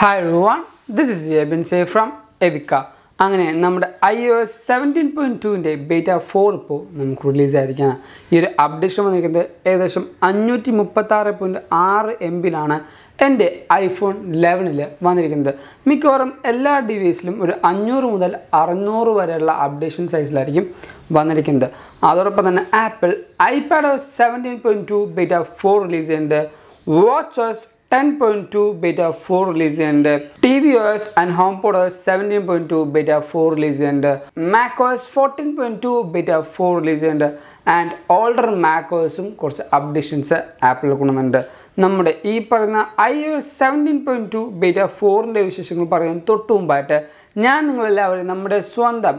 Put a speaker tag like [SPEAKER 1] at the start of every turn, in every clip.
[SPEAKER 1] hi everyone this is Ebin സേ from Ebikka അങ്ങനെ നമ്മുടെ I O S seventeen point ടുവിൻ്റെ ബേറ്റ ഫോർ ഇപ്പോൾ നമുക്ക് റിലീസായിരിക്കുകയാണ് ഈ ഒരു അപ്ഡേഷൻ വന്നിരിക്കുന്നത് ഏകദേശം അഞ്ഞൂറ്റി മുപ്പത്താറ് പോയിൻറ്റ് ആറ് എം ബിയിലാണ് എൻ്റെ ഐഫോൺ ലെവനിൽ വന്നിരിക്കുന്നത് മിക്കവാറും എല്ലാ ഡിവൈസിലും ഒരു അഞ്ഞൂറ് മുതൽ അറുന്നൂറ് വരെയുള്ള അപ്ഡേഷൻ സൈസിലായിരിക്കും വന്നിരിക്കുന്നത് അതോടൊപ്പം തന്നെ Apple iPad seventeen point two beta four release ചെയ്യുന്നുണ്ട് watch OS 10.2 beta 4 release and tvOS and HomePod 17.2 beta 4 release and macOS 14.2 beta 4 release and and older മാക്കോസും കുറച്ച് അപ്ഡേഷൻസ് ആപ്പിൽ കൊണ്ടുവന്നിട്ടുണ്ട് നമ്മുടെ ഈ പറയുന്ന I O seventeen point two beta ഫോറിൻ്റെ വിശേഷങ്ങൾ പറയാൻ തൊട്ട് മുമ്പായിട്ട് ഞാൻ നിങ്ങളെല്ലാവരും നമ്മുടെ സ്വന്തം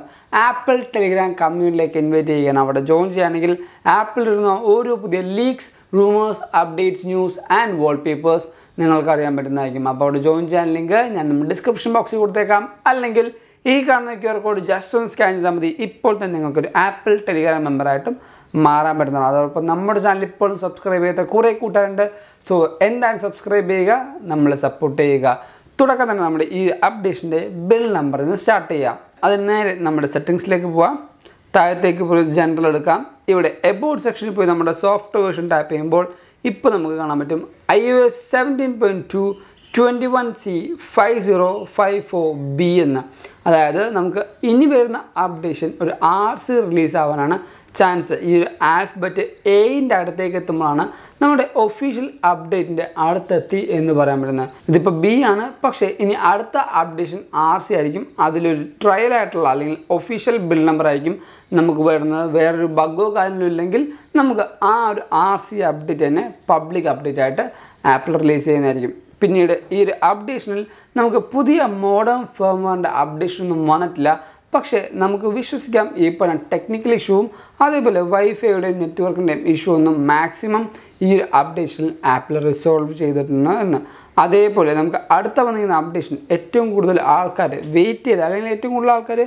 [SPEAKER 1] ആപ്പിൾ ടെലിഗ്രാം കമ്മ്യൂണിറ്റിലേക്ക് ഇൻവൈറ്റ് ചെയ്യുകയാണ് അവിടെ ജോയിൻ ചെയ്യുകയാണെങ്കിൽ ആപ്പിളിൽ ഇരുന്ന ഓരോ പുതിയ leaks rumours updates news and wallpapers നിങ്ങൾക്ക് അറിയാൻ പറ്റുന്നതായിരിക്കും അപ്പോൾ അവിടെ ജോയിൻ ചെയ്യാൻ ലിങ്ക് ഞാൻ നമ്മൾ ഡിസ്ക്രിപ്ഷൻ ബോക്സിൽ കൊടുത്തേക്കാം അല്ലെങ്കിൽ ഈ കാണുന്ന ക്യു ആർ കോഡ് ജസ്റ്റ് ഒന്ന് സ്കാൻ ചെയ്താൽ മതി ഇപ്പോൾ തന്നെ നിങ്ങൾക്കൊരു ആപ്പിൾ ടെലിഗ്രാം മെമ്പറായിട്ടും മാറാൻ പറ്റുന്നതാണ് അതോടൊപ്പം നമ്മുടെ ചാനൽ ഇപ്പോഴും സബ്സ്ക്രൈബ് ചെയ്ത കുറേ കൂട്ടാറുണ്ട് സോ എന്തായാലും സബ്സ്ക്രൈബ് ചെയ്യുക നമ്മൾ സപ്പോർട്ട് ചെയ്യുക തുടക്കം തന്നെ നമ്മുടെ ഈ അപ്ഡേഷൻ്റെ ബിൽ നമ്പറിൽ നിന്ന് സ്റ്റാർട്ട് ചെയ്യാം അതിന് നേരെ നമ്മുടെ സെറ്റിങ്സിലേക്ക് പോവാം താഴത്തേക്ക് പോയി ജനറൽ എടുക്കാം ഇവിടെ എബോർഡ് സെക്ഷനിൽ പോയി നമ്മുടെ സോഫ്റ്റ് വേർഷൻ ടാപ്പ് ചെയ്യുമ്പോൾ ഇപ്പോൾ നമുക്ക് കാണാൻ പറ്റും I O S seventeen point two twenty one C five zero five four B എന്ന അതായത് നമുക്ക് ഇനി വരുന്ന അപ്ഡേഷൻ ഒരു ആർ സി റിലീസ് ആവാനാണ് ചാൻസ് ഈ ഒരു ബറ്റ് എയിൻ്റെ അടുത്തേക്ക് എത്തുമ്പോഴാണ് നമ്മുടെ ഒഫീഷ്യൽ അപ്ഡേറ്റിൻ്റെ അടുത്തെത്തി എന്ന് പറയാൻ പറ്റുന്നത് ഇതിപ്പോൾ ബി ആണ് പക്ഷേ ഇനി അടുത്ത അപ്ഡേഷൻ ആർ സി ആയിരിക്കും അതിലൊരു ട്രയൽ ആയിട്ടുള്ള അല്ലെങ്കിൽ ഒഫീഷ്യൽ ബിൽ നമ്പർ ആയിരിക്കും നമുക്ക് വരുന്നത് വേറൊരു ബഗ്ഗോ കാര്യങ്ങളും ഇല്ലെങ്കിൽ നമുക്ക് ആ ഒരു ആർ സി അപ്ഡേറ്റ് തന്നെ പബ്ലിക് അപ്ഡേറ്റ് ആയിട്ട് ആപ്പിൾ റിലീസ് ചെയ്യുന്നതായിരിക്കും പിന്നീട് ഈ ഒരു അപ്ഡേഷനിൽ നമുക്ക് പുതിയ മോഡേൺ ഫേംവെയറിൻ്റെ അപ്ഡേഷനൊന്നും വന്നിട്ടില്ല പക്ഷേ നമുക്ക് വിശ്വസിക്കാം ഈ പറഞ്ഞ ടെക്നിക്കൽ ഇഷ്യൂവും അതേപോലെ വൈഫൈയുടെയും നെറ്റ്വർക്കിൻ്റെയും ഇഷ്യൂ ഒന്നും മാക്സിമം ഈ ഒരു അപ്ഡേഷനിൽ ആപ്പിൽ റിസോൾവ് ചെയ്തിട്ടുണ്ട് എന്ന് അതേപോലെ നമുക്ക് അടുത്ത വന്നിരിക്കുന്ന അപ്ഡേഷൻ ഏറ്റവും കൂടുതൽ ആൾക്കാർ വെയിറ്റ് ചെയ്ത് അല്ലെങ്കിൽ ഏറ്റവും കൂടുതൽ ആൾക്കാർ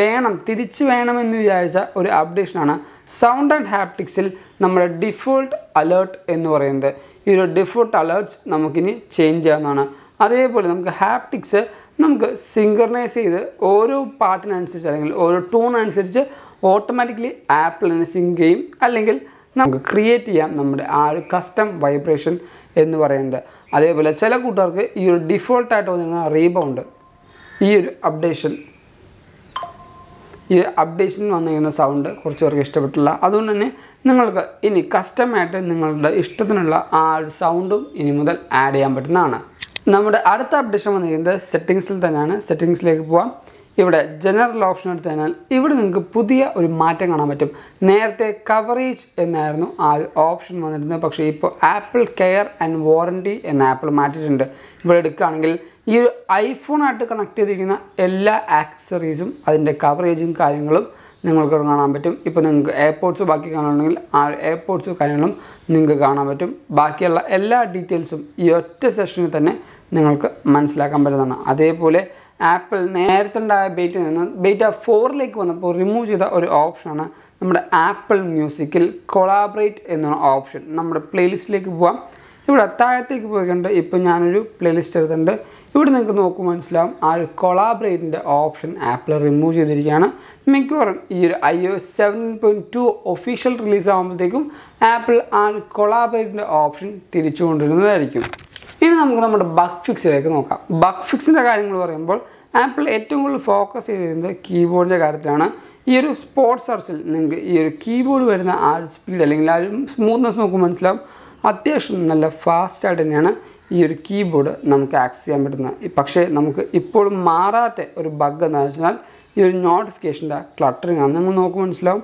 [SPEAKER 1] വേണം തിരിച്ചു വേണമെന്ന് വിചാരിച്ച ഒരു അപ്ഡേഷനാണ് സൗണ്ട് ആൻഡ് ഹാപ്റ്റിക്സിൽ നമ്മുടെ ഡിഫോൾട്ട് അലേർട്ട് എന്ന് പറയുന്നത് ഈ ഒരു ഡിഫോൾട്ട് അലേർട്ട്സ് നമുക്കിനി ചേഞ്ച് ചെയ്യാവുന്നതാണ് അതേപോലെ നമുക്ക് ഹാപ്റ്റിക്സ് നമുക്ക് സിങ്കർണൈസ് ചെയ്ത് ഓരോ പാട്ടിനനുസരിച്ച് അല്ലെങ്കിൽ ഓരോ ടൂണിനനുസരിച്ച് ഓട്ടോമാറ്റിക്കലി ആപ്പിൾ തന്നെ സിങ്ക് ചെയ്യും അല്ലെങ്കിൽ നമുക്ക് ക്രിയേറ്റ് ചെയ്യാം നമ്മുടെ ആ ഒരു കസ്റ്റം വൈബ്രേഷൻ എന്ന് പറയുന്നത് അതേപോലെ ചില കൂട്ടുകാർക്ക് ഈ ഒരു ഡിഫോൾട്ടായിട്ട് വന്നിരുന്ന റീബൗണ്ട് ഈ ഒരു അപ്ഡേഷൻ ഈ അപ്ഡേഷൻ വന്നിരിക്കുന്ന സൗണ്ട് കുറച്ച് പേർക്ക് ഇഷ്ടപ്പെട്ടില്ല അതുകൊണ്ട് തന്നെ നിങ്ങൾക്ക് ഇനി കസ്റ്റമായിട്ട് നിങ്ങളുടെ ഇഷ്ടത്തിനുള്ള ആ ഒരു സൗണ്ടും ഇനി മുതൽ ആഡ് ചെയ്യാൻ പറ്റുന്നതാണ് നമ്മുടെ അടുത്ത അപ്ഡേഷൻ വന്നിരിക്കുന്നത് സെറ്റിങ്സിൽ തന്നെയാണ് സെറ്റിങ്സിലേക്ക് പോവാം ഇവിടെ ജനറൽ ഓപ്ഷൻ എടുത്തു കഴിഞ്ഞാൽ ഇവിടെ നിങ്ങൾക്ക് പുതിയ ഒരു മാറ്റം കാണാൻ പറ്റും നേരത്തെ കവറേജ് എന്നായിരുന്നു ആ ഓപ്ഷൻ വന്നിരുന്നത് പക്ഷേ ഇപ്പോൾ ആപ്പിൾ കെയർ ആൻഡ് വാറണ്ടി എന്ന ആപ്പിൾ മാറ്റിയിട്ടുണ്ട് ഇവിടെ എടുക്കുകയാണെങ്കിൽ ഈ ഒരു ഐഫോണായിട്ട് കണക്ട് ചെയ്തിരിക്കുന്ന എല്ലാ ആക്സറീസും അതിൻ്റെ കവറേജും കാര്യങ്ങളും നിങ്ങൾക്ക് കാണാൻ പറ്റും ഇപ്പോൾ നിങ്ങൾക്ക് എയർപോർട്സ് ബാക്കി കാണണമെങ്കിൽ ആ എയർപോർട്സ് കാര്യങ്ങളും നിങ്ങൾക്ക് കാണാൻ പറ്റും ബാക്കിയുള്ള എല്ലാ ഡീറ്റെയിൽസും ഈ ഒറ്റ സെഷനിൽ തന്നെ നിങ്ങൾക്ക് മനസ്സിലാക്കാൻ പറ്റുന്നതാണ് അതേപോലെ ആപ്പിൾ നേരത്തെ ഉണ്ടായ ബേറ്റിൽ നിന്ന് ബേറ്റ ഫോറിലേക്ക് വന്നപ്പോൾ റിമൂവ് ചെയ്ത ഒരു ഓപ്ഷനാണ് നമ്മുടെ ആപ്പിൾ മ്യൂസിക്കിൽ കൊളാബറേറ്റ് എന്നുള്ള ഓപ്ഷൻ നമ്മുടെ പ്ലേലിസ്റ്റിലേക്ക് പോവാം ഇവിടെ അത്താഴത്തേക്ക് പോയിക്കൊണ്ട് ഇപ്പം ഞാനൊരു പ്ലേലിസ്റ്റ് എടുത്തിട്ടുണ്ട് ഇവിടെ നിങ്ങൾക്ക് നോക്കുമ്പോൾ മനസ്സിലാവും ആ ഒരു കൊളാബറേറ്റിൻ്റെ ഓപ്ഷൻ ആപ്പിൾ റിമൂവ് ചെയ്തിരിക്കുകയാണ് മിക്കവാറും ഈ ഒരു I O seven point two official release ആകുമ്പോഴത്തേക്കും ആപ്പിൾ ആ കൊളാബറേറ്റിൻ്റെ ഓപ്ഷൻ തിരിച്ചു ഇനി നമുക്ക് നമ്മുടെ ബഗ് ഫിക്സിലേക്ക് നോക്കാം ബഗ് ഫിക്സിൻ്റെ കാര്യങ്ങൾ പറയുമ്പോൾ ആപ്പിൾ ഏറ്റവും കൂടുതൽ ഫോക്കസ് ചെയ്തിരുന്നത് കീബോർഡിൻ്റെ കാര്യത്തിലാണ് ഈ ഒരു സ്പോർട്സ് സെർച്ചിൽ നിങ്ങൾക്ക് ഈ ഒരു കീബോർഡ് വരുന്ന ആ ഒരു സ്പീഡ് അല്ലെങ്കിൽ ആ ഒരു സ്മൂത്ത്നെസ് നോക്കുമ്പോൾ മനസ്സിലാവും അത്യാവശ്യം നല്ല ഫാസ്റ്റായിട്ട് തന്നെയാണ് ഈ ഒരു കീബോർഡ് നമുക്ക് ആക്സസ് ചെയ്യാൻ പറ്റുന്നത് പക്ഷേ നമുക്ക് ഇപ്പോഴും മാറാത്ത ഒരു ബഗ് എന്താണെന്ന് വെച്ചാൽ ഈ ഒരു നോട്ടിഫിക്കേഷൻ്റെ ക്ലട്ടറിങ് ആണ് നിങ്ങൾ നോക്കുമ്പോൾ മനസ്സിലാവും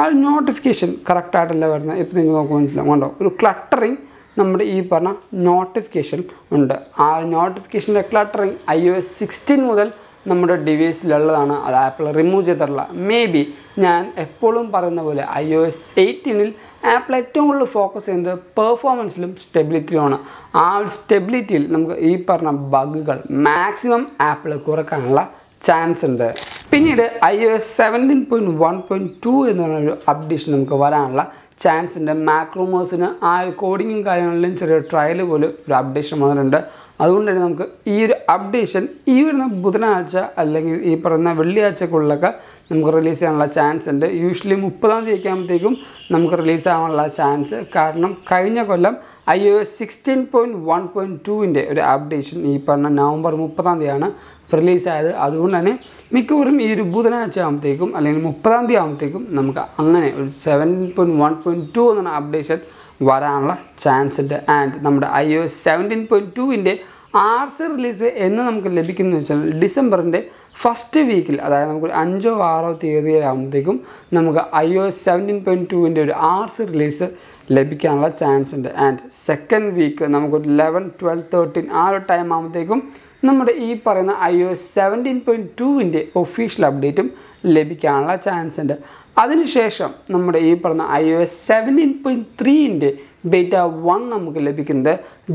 [SPEAKER 1] ആ ഒരു നോട്ടിഫിക്കേഷൻ കറക്റ്റായിട്ടല്ല വരുന്നത് ഇപ്പം നിങ്ങൾ നോക്കുമ്പോൾ മനസ്സിലാവും കണ്ടോ ഒരു ക്ലട്ടറിങ് നമ്മുടെ ഈ പറഞ്ഞ നോട്ടിഫിക്കേഷൻ ഉണ്ട് ആ notification cluttering I O S sixteen മുതൽ നമ്മുടെ ഡിവൈസിലുള്ളതാണ് അത് ആപ്പിൾ റിമൂവ് ചെയ്തിട്ടുള്ള മേ ബി ഞാൻ എപ്പോഴും പറയുന്ന പോലെ ഐ ഒ എസ് എയ്റ്റീനിൽ ആപ്പിൾ ഏറ്റവും കൂടുതൽ ഫോക്കസ് ചെയ്യുന്നത് പെർഫോമൻസിലും സ്റ്റെബിലിറ്റിയിലുമാണ് ആ ഒരു സ്റ്റെബിലിറ്റിയിൽ നമുക്ക് ഈ പറഞ്ഞ ബഗുകൾ മാക്സിമം ആപ്പിൾ കുറക്കാനുള്ള ചാൻസ് ഉണ്ട് പിന്നീട് I O S seventeen point one point two എന്ന് പറഞ്ഞൊരു അപ്ഡേഷൻ നമുക്ക് വരാനുള്ള ചാൻസ് ഉണ്ട് മാക്രോമേഴ്സിന് ആ ഒരു കോഡിങ്ങും കാര്യങ്ങളിലും ചെറിയൊരു ട്രയൽ പോലും ഒരു അപ്ഡേഷൻ വന്നിട്ടുണ്ട് അതുകൊണ്ട് തന്നെ നമുക്ക് ഈ ഒരു അപ്ഡേഷൻ ഈ വരുന്ന ബുധനാഴ്ച അല്ലെങ്കിൽ ഈ പറയുന്ന വെള്ളിയാഴ്ചക്കുള്ളിലൊക്കെ നമുക്ക് റിലീസ് ചെയ്യാനുള്ള ചാൻസ് ഉണ്ട് യൂഷ്വലി മുപ്പതാം തീയതി ആകുമ്പോഴത്തേക്കും നമുക്ക് റിലീസ് ആവാനുള്ള ചാൻസ് കാരണം കഴിഞ്ഞ കൊല്ലം I O S sixteen point one point ടുവിൻ്റെ ഒരു അപ്ഡേഷൻ ഈ പറഞ്ഞ നവംബർ മുപ്പതാം തീയതിയാണ് റിലീസായത് അതുകൊണ്ട് തന്നെ മിക്കവരും ഈ ഒരു ബുധനാഴ്ച ആകുമ്പോഴത്തേക്കും അല്ലെങ്കിൽ മുപ്പതാം തീയതി ആകുമ്പോഴത്തേക്കും നമുക്ക് അങ്ങനെ ഒരു seven point one point two എന്നുള്ള അപ്ഡേഷൻ വരാനുള്ള ചാൻസ് ഉണ്ട് ആൻഡ് നമ്മുടെ I O S seventeen point ടുവിൻ്റെ ആർ സി റിലീസ് എന്ന് നമുക്ക് ലഭിക്കുന്നത് വെച്ചാൽ ഡിസംബറിൻ്റെ ഫസ്റ്റ് വീക്കിൽ അതായത് നമുക്കൊരു അഞ്ചോ ആറോ തീയതിയിലാകുമ്പോഴത്തേക്കും നമുക്ക് I O S seventeen point ടുവിൻ്റെ ഒരു ആർ സി റിലീസ് ലഭിക്കാനുള്ള ചാൻസ് ഉണ്ട് ആൻഡ് സെക്കൻഡ് വീക്ക് നമുക്കൊരു ലെവൻ ട്വൽവ് തേർട്ടീൻ ആ ഒരു ടൈം ആകുമ്പോഴത്തേക്കും നമ്മുടെ ഈ പറയുന്ന ഐ ഒ സെവൻറ്റീൻ പോയിൻറ്റ് ടുവിൻ്റെ ഒഫീഷ്യൽ അപ്ഡേറ്റും ലഭിക്കാനുള്ള ചാൻസ് ഉണ്ട് അതിനുശേഷം നമ്മുടെ ഈ പറഞ്ഞ I O S seventeen point ത്രീൻ്റെ ബേറ്റ വൺ നമുക്ക് ലഭിക്കുന്നത്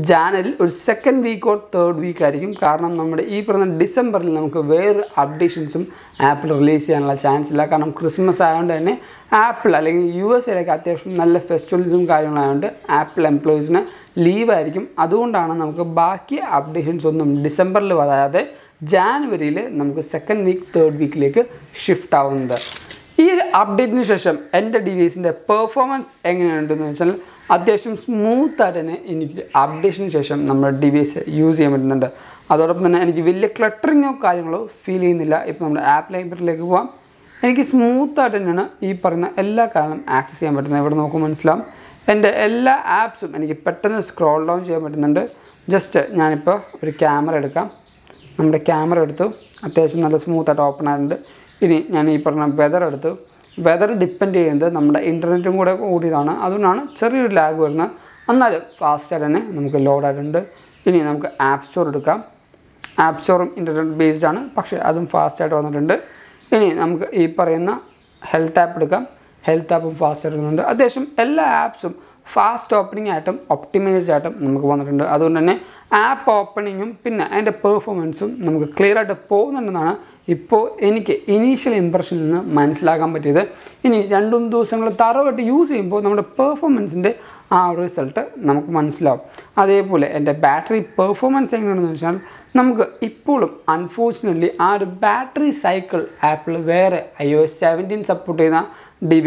[SPEAKER 1] ജാനലിൽ ഒരു second week or third week ആയിരിക്കും കാരണം നമ്മുടെ ഈ പറഞ്ഞ ഡിസംബറിൽ നമുക്ക് വേറെ അപ്ഡേഷൻസും ആപ്പിൾ റിലീസ് ചെയ്യാനുള്ള ചാൻസ് ഇല്ല കാരണം ക്രിസ്മസ് ആയതുകൊണ്ട് തന്നെ ആപ്പിൾ അല്ലെങ്കിൽ യു എസ് എയിലേക്ക് അത്യാവശ്യം നല്ല ഫെസ്റ്റിവൽസും കാര്യങ്ങളായതുകൊണ്ട് ആപ്പിൾ എംപ്ലോയീസിന് ലീവായിരിക്കും അതുകൊണ്ടാണ് നമുക്ക് ബാക്കി അപ്ഡേഷൻസ് ഒന്നും ഡിസംബറിൽ വരാതെ ജാനുവരിയിൽ നമുക്ക് സെക്കൻഡ് വീക്ക് തേർഡ് വീക്കിലേക്ക് ഷിഫ്റ്റ് ആവുന്നത് ഈ ഒരു അപ്ഡേറ്റിന് ശേഷം എൻ്റെ ഡിവൈസിൻ്റെ പെർഫോമൻസ് എങ്ങനെയുണ്ടെന്ന് വെച്ചാൽ അത്യാവശ്യം സ്മൂത്തായിട്ട് തന്നെ എനിക്ക് അപ്ഡേഷന് ശേഷം നമ്മുടെ ഡിവൈസ് യൂസ് ചെയ്യാൻ പറ്റുന്നുണ്ട് അതോടൊപ്പം തന്നെ എനിക്ക് വലിയ ക്ലട്ടറിങ്ങോ കാര്യങ്ങളോ ഫീൽ ചെയ്യുന്നില്ല ഇപ്പോൾ നമ്മുടെ ആപ്പ് ലൈബ്രറിയിലേക്ക് പോകാം എനിക്ക് സ്മൂത്തായിട്ട് തന്നെയാണ് ഈ പറയുന്ന എല്ലാ കാര്യങ്ങളും ആക്സസ് ചെയ്യാൻ പറ്റുന്നത് ഇവിടെ നോക്കുമ്പോൾ മനസ്സിലാവും എൻ്റെ എല്ലാ ആപ്സും എനിക്ക് പെട്ടെന്ന് സ്ക്രോൾ ഡൗൺ ചെയ്യാൻ പറ്റുന്നുണ്ട് ജസ്റ്റ് ഞാനിപ്പോൾ ഒരു ക്യാമറ എടുക്കാം നമ്മുടെ ക്യാമറ എടുത്തു അത്യാവശ്യം നല്ല സ്മൂത്തായിട്ട് ഓപ്പൺ ആയിട്ടുണ്ട് ഇനി ഞാൻ ഈ പറഞ്ഞ വെതർ എടുത്തു വെതർ ഡിപ്പെൻഡ് ചെയ്യുന്നത് നമ്മുടെ ഇൻ്റർനെറ്റും കൂടെ കൂടിയതാണ് അതുകൊണ്ടാണ് ചെറിയൊരു ലാഗ് വരുന്നത് എന്നാലും ഫാസ്റ്റായിട്ട് തന്നെ നമുക്ക് ലോഡ് ഇനി നമുക്ക് ആപ്പ് സ്റ്റോർ എടുക്കാം ആപ്പ് സ്റ്റോറും ഇൻ്റർനെറ്റ് ബേസ്ഡ് ആണ് പക്ഷേ അതും ഫാസ്റ്റായിട്ട് വന്നിട്ടുണ്ട് ഇനി നമുക്ക് ഈ പറയുന്ന ഹെൽത്ത് ആപ്പ് എടുക്കാം ഹെൽത്ത് ആപ്പും ഫാസ്റ്റായിട്ട് വരുന്നുണ്ട് അത്യാവശ്യം എല്ലാ ആപ്സും ഫാസ്റ്റ് ഓപ്പണിംഗ് ആയിട്ടും ഒപ്റ്റിമൈസ്ഡ് ആയിട്ടും നമുക്ക് വന്നിട്ടുണ്ട് അതുകൊണ്ട് തന്നെ ആപ്പ് ഓപ്പണിങ്ങും പിന്നെ അതിൻ്റെ പെർഫോമൻസും നമുക്ക് ക്ലിയർ ആയിട്ട് പോകുന്നുണ്ടെന്നാണ് ഇപ്പോൾ എനിക്ക് ഇനീഷ്യൽ ഇമ്പ്രഷനിൽ നിന്ന് മനസ്സിലാക്കാൻ പറ്റിയത് ഇനി രണ്ടും ദിവസങ്ങൾ തറവായിട്ട് യൂസ് ചെയ്യുമ്പോൾ നമ്മുടെ പെർഫോമൻസിൻ്റെ ആ റിസൾട്ട് നമുക്ക് മനസ്സിലാവും അതേപോലെ എൻ്റെ ബാറ്ററി പെർഫോമൻസ് എങ്ങനെയാണെന്ന് വെച്ചാൽ നമുക്ക് ഇപ്പോഴും അൺഫോർച്ചുനേറ്റ്ലി ആ ഒരു ബാറ്ററി സൈക്കിൾ ആപ്പിൾ വേറെ I O S seventeen support ചെയ്യുന്ന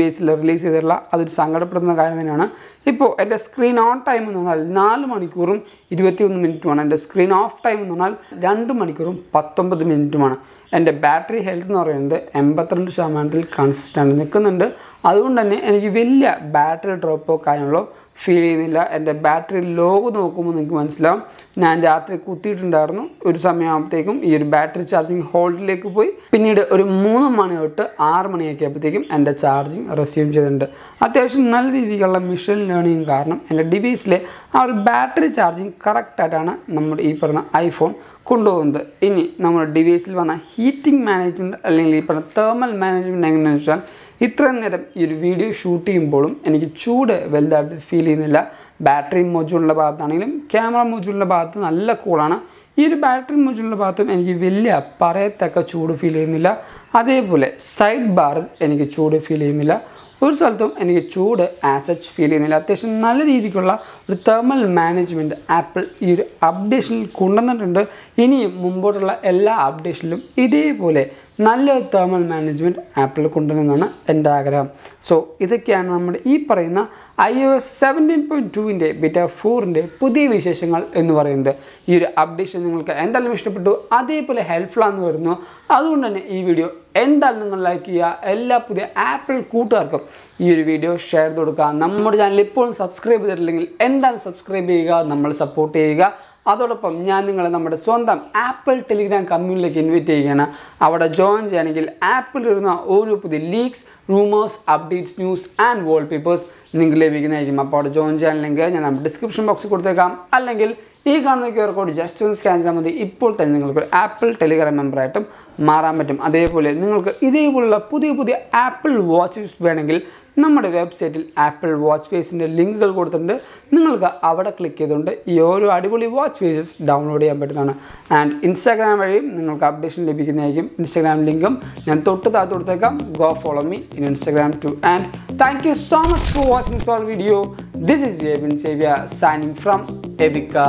[SPEAKER 1] എസിൽ റിലീസ് ചെയ്തിട്ടുള്ള അതൊരു സങ്കടപ്പെടുന്ന കാര്യം തന്നെയാണ് ഇപ്പോൾ എൻ്റെ സ്ക്രീൻ ഓൺ ടൈം എന്ന് പറഞ്ഞാൽ നാല് മണിക്കൂറും ഇരുപത്തിയൊന്ന് മിനിറ്റുമാണ് എൻ്റെ സ്ക്രീൻ ഓഫ് ടൈം എന്ന് പറഞ്ഞാൽ രണ്ട് മണിക്കൂറും പത്തൊമ്പത് മിനിറ്റുമാണ് എൻ്റെ ബാറ്ററി ഹെൽത്ത് എന്ന് പറയുന്നത് എൺപത്തിരണ്ട് ശതമാനത്തിൽ കൺസിസ്റ്റൻ്റ് നിൽക്കുന്നുണ്ട് അതുകൊണ്ട് തന്നെ എനിക്ക് വലിയ ബാറ്ററി ഡ്രോപ്പോ കാര്യങ്ങളോ ഫീൽ ചെയ്യുന്നില്ല എൻ്റെ ബാറ്ററി ലോഗ് നോക്കുമ്പോൾ നിങ്ങൾക്ക് മനസ്സിലാവും ഞാൻ രാത്രി കുത്തിയിട്ടുണ്ടായിരുന്നു ഒരു സമയമാകുമ്പോഴത്തേക്കും ഈ ഒരു ബാറ്ററി ചാർജിങ് ഹോൾഡിലേക്ക് പോയി പിന്നീട് ഒരു മൂന്ന് മണി തൊട്ട് ആറ് മണിയൊക്കെ എൻ്റെ ചാർജിങ് റെസ്യൂം ചെയ്തിട്ടുണ്ട് അത്യാവശ്യം നല്ല രീതിയിലുള്ള മെഷീൻ ലേണിംഗ് കാരണം എൻ്റെ ഡിവൈസിലെ ആ ഒരു ബാറ്ററി ചാർജിങ് കറക്റ്റായിട്ടാണ് നമ്മുടെ ഈ പറഞ്ഞ ഐഫോൺ കൊണ്ടുപോകുന്നത് ഇനി നമ്മുടെ ഡിവൈസിൽ വന്ന ഹീറ്റിംഗ് മാനേജ്മെൻറ്റ് അല്ലെങ്കിൽ ഈ പറഞ്ഞ തേർമൽ മാനേജ്മെൻറ്റ് എങ്ങനെയാണെന്ന് വെച്ചാൽ ഇത്രയും നേരം ഈ ഒരു വീഡിയോ ഷൂട്ട് ചെയ്യുമ്പോഴും എനിക്ക് ചൂട് വലുതായിട്ട് ഫീൽ ചെയ്യുന്നില്ല ബാറ്ററി മൊജൂളിൻ്റെ ഭാഗത്താണെങ്കിലും ക്യാമറ മൊജൂളിൻ്റെ ഭാഗത്ത് നല്ല കൂളാണ് ഈ ഒരു ബാറ്ററി മൊജൂളിൻ്റെ ഭാഗത്തും എനിക്ക് വലിയ പറയത്തക്ക ചൂട് ഫീൽ ചെയ്യുന്നില്ല അതേപോലെ സൈഡ് ബാറിൽ എനിക്ക് ചൂട് ഫീൽ ചെയ്യുന്നില്ല ഒരു സ്ഥലത്തും എനിക്ക് ചൂട് ആസച്ച് ഫീൽ ചെയ്യുന്നില്ല അത്യാവശ്യം നല്ല രീതിക്കുള്ള ഒരു തെർമൽ മാനേജ്മെൻറ്റ് ആപ്പിൾ ഈ ഒരു അപ്ഡേഷനിൽ കൊണ്ടുവന്നിട്ടുണ്ട് ഇനിയും മുമ്പോട്ടുള്ള എല്ലാ അപ്ഡേഷനിലും ഇതേപോലെ നല്ലൊരു തേർമൽ മാനേജ്മെൻറ്റ് ആപ്പിൽ കൊണ്ടുവരുന്നതാണ് എൻ്റെ ആഗ്രഹം സോ ഇതൊക്കെയാണ് നമ്മുടെ ഈ പറയുന്ന I O S seventeen point ടുവിൻ്റെ ബിറ്റ ഫോറിൻ്റെ പുതിയ വിശേഷങ്ങൾ എന്ന് പറയുന്നത് ഈ ഒരു അപ്ഡേഷൻ നിങ്ങൾക്ക് എന്തായാലും ഇഷ്ടപ്പെട്ടു അതേപോലെ ഹെൽപ്ഫുള്ളാന്ന് വരുന്നു അതുകൊണ്ട് തന്നെ ഈ വീഡിയോ എന്തായാലും നിങ്ങൾ ലൈക്ക് ചെയ്യുക എല്ലാ പുതിയ ആപ്പിൾ കൂട്ടുകാർക്കും ഈ ഒരു വീഡിയോ ഷെയർ ചെയ്ത് കൊടുക്കുക നമ്മുടെ ചാനൽ ഇപ്പോഴും സബ്സ്ക്രൈബ് ചെയ്തിട്ടില്ലെങ്കിൽ എന്തായാലും സബ്സ്ക്രൈബ് ചെയ്യുക നമ്മൾ സപ്പോർട്ട് ചെയ്യുക അതോടൊപ്പം ഞാൻ നിങ്ങളെ നമ്മുടെ സ്വന്തം ആപ്പിൾ ടെലിഗ്രാം കമ്മ്യൂണിറ്റിയിലേക്ക് ഇൻവൈറ്റ് ചെയ്യുകയാണ് അവിടെ ജോയിൻ ചെയ്യണമെങ്കിൽ ആപ്പിൾ വരുന്ന ഓരോ പുതിയ leaks rumours updates news and wallpapers നിങ്ങൾക്ക് ലഭിക്കുന്നതായിരിക്കും അപ്പോൾ അവിടെ ജോയിൻ ചെയ്യാൻ ലിങ്ക് ഞാൻ നമ്മുടെ ഡിസ്ക്രിപ്ഷൻ ബോക്സിൽ കൊടുത്തേക്കാം അല്ലെങ്കിൽ ഈ കാണുന്ന ക്യു ആർ കോഡ് ജസ്റ്റ് ഒന്ന് സ്കാൻ ചെയ്താൽ മതി ഇപ്പോൾ തന്നെ നിങ്ങൾക്ക് ആപ്പിൾ ടെലിഗ്രാം മെമ്പറായിട്ടും മാറാൻ പറ്റും അതേപോലെ നിങ്ങൾക്ക് ഇതേപോലുള്ള പുതിയ പുതിയ ആപ്പിൾ വാച്ചസ് വേണമെങ്കിൽ നമ്മുടെ വെബ്സൈറ്റിൽ ആപ്പിൾ വാച്ച് ഫേസിൻ്റെ ലിങ്കുകൾ കൊടുത്തിട്ടുണ്ട് നിങ്ങൾക്ക് അവിടെ ക്ലിക്ക് ചെയ്തുകൊണ്ട് ഈ ഓരോ അടിപൊളി വാച്ച് ഫേസസ് ഡൗൺലോഡ് ചെയ്യാൻ പറ്റുന്നതാണ് ആൻഡ് ഇൻസ്റ്റാഗ്രാം വഴിയും നിങ്ങൾക്ക് അപ്ഡേഷൻ ലഭിക്കുന്നതായിരിക്കും ഇൻസ്റ്റാഗ്രാം ലിങ്കും ഞാൻ തൊട്ട് താത്തു കൊടുത്തേക്കാം go follow me in Instagram too and thank you so much for watching for video this is Jebin സേവ്യ സൈനിങ് ഫ്രം എബിക്ക